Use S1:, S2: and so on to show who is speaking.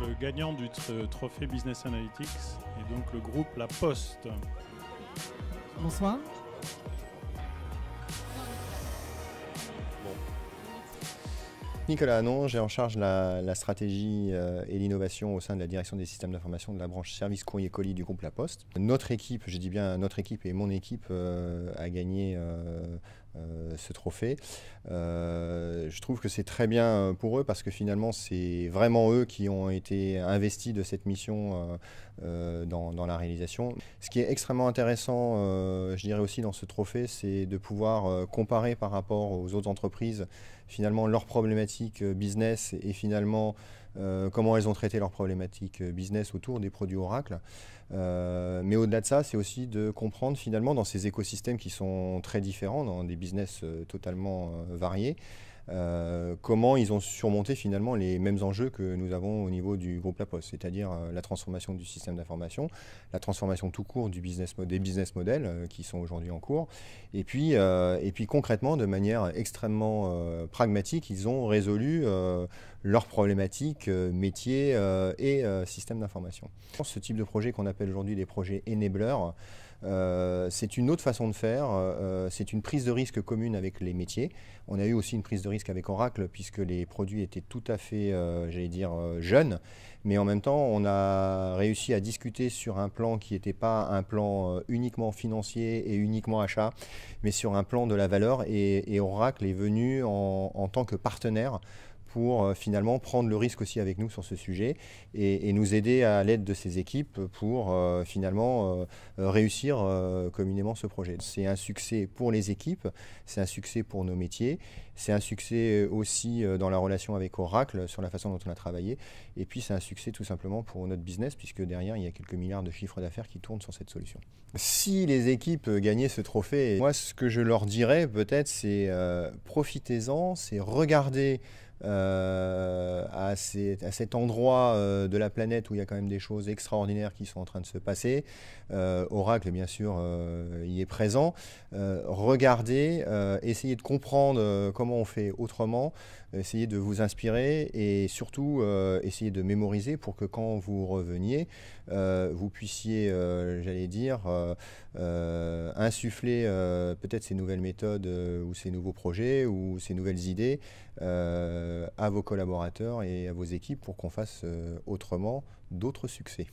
S1: le gagnant du euh, trophée Business Analytics est donc le groupe La Poste. Bonsoir. Nicolas Hanon, j'ai en charge la, stratégie euh, et l'innovation au sein de la direction des systèmes d'information de la branche service courrier colis du groupe La Poste. Notre équipe, je dis bien notre équipe et mon équipe, euh, a gagné euh, ce trophée. Euh, je trouve que c'est très bien euh, pour eux parce que finalement, c'est vraiment eux qui ont été investis de cette mission dans, dans, la réalisation. Ce qui est extrêmement intéressant, je dirais aussi, dans ce trophée, c'est de pouvoir comparer par rapport aux autres entreprises, finalement, leurs problématiques business et finalement euh, comment elles ont traité leurs problématiques euh, business autour des produits Oracle. Euh, mais au-delà de ça, c'est aussi de comprendre finalement dans ces écosystèmes qui sont très différents, dans des business totalement variés, comment ils ont surmonté finalement les mêmes enjeux que nous avons au niveau du groupe La Poste, c'est-à-dire la transformation du système d'information, la transformation tout court du business des business models qui sont aujourd'hui en cours, et puis, et puis concrètement, de manière extrêmement pragmatique, ils ont résolu leurs problématiques, euh, métiers euh, et euh, systèmes d'information. Ce type de projet qu'on appelle aujourd'hui des projets enablers, c'est une autre façon de faire, c'est une prise de risque commune avec les métiers. On a eu aussi une prise de risque avec Oracle puisque les produits étaient tout à fait, j'allais dire, jeunes, mais en même temps on a réussi à discuter sur un plan qui n'était pas un plan uniquement financier et uniquement achat, mais sur un plan de la valeur et, et Oracle est venu en, en tant que partenaire pour euh, finalement prendre le risque aussi avec nous sur ce sujet et, nous aider à l'aide de ces équipes pour euh, finalement euh, réussir communément ce projet. C'est un succès pour les équipes, c'est un succès pour nos métiers, c'est un succès aussi dans la relation avec Oracle sur la façon dont on a travaillé et puis c'est un succès tout simplement pour notre business puisque derrière il y a quelques milliards de chiffres d'affaires qui tournent sur cette solution. Si les équipes gagnaient ce trophée, moi ce que je leur dirais peut-être c'est profitez-en, c'est regardez euh, à, cet endroit euh, de la planète où il y a quand même des choses extraordinaires qui sont en train de se passer. Euh, Oracle, bien sûr, y est présent. regardez, essayez de comprendre comment on fait autrement, essayez de vous inspirer et surtout essayez de mémoriser pour que quand vous reveniez, vous puissiez, j'allais dire, insuffler peut-être ces nouvelles méthodes ou ces nouveaux projets ou ces nouvelles idées. Euh, euh, à vos collaborateurs et à vos équipes pour qu'on fasse euh, autrement d'autres succès.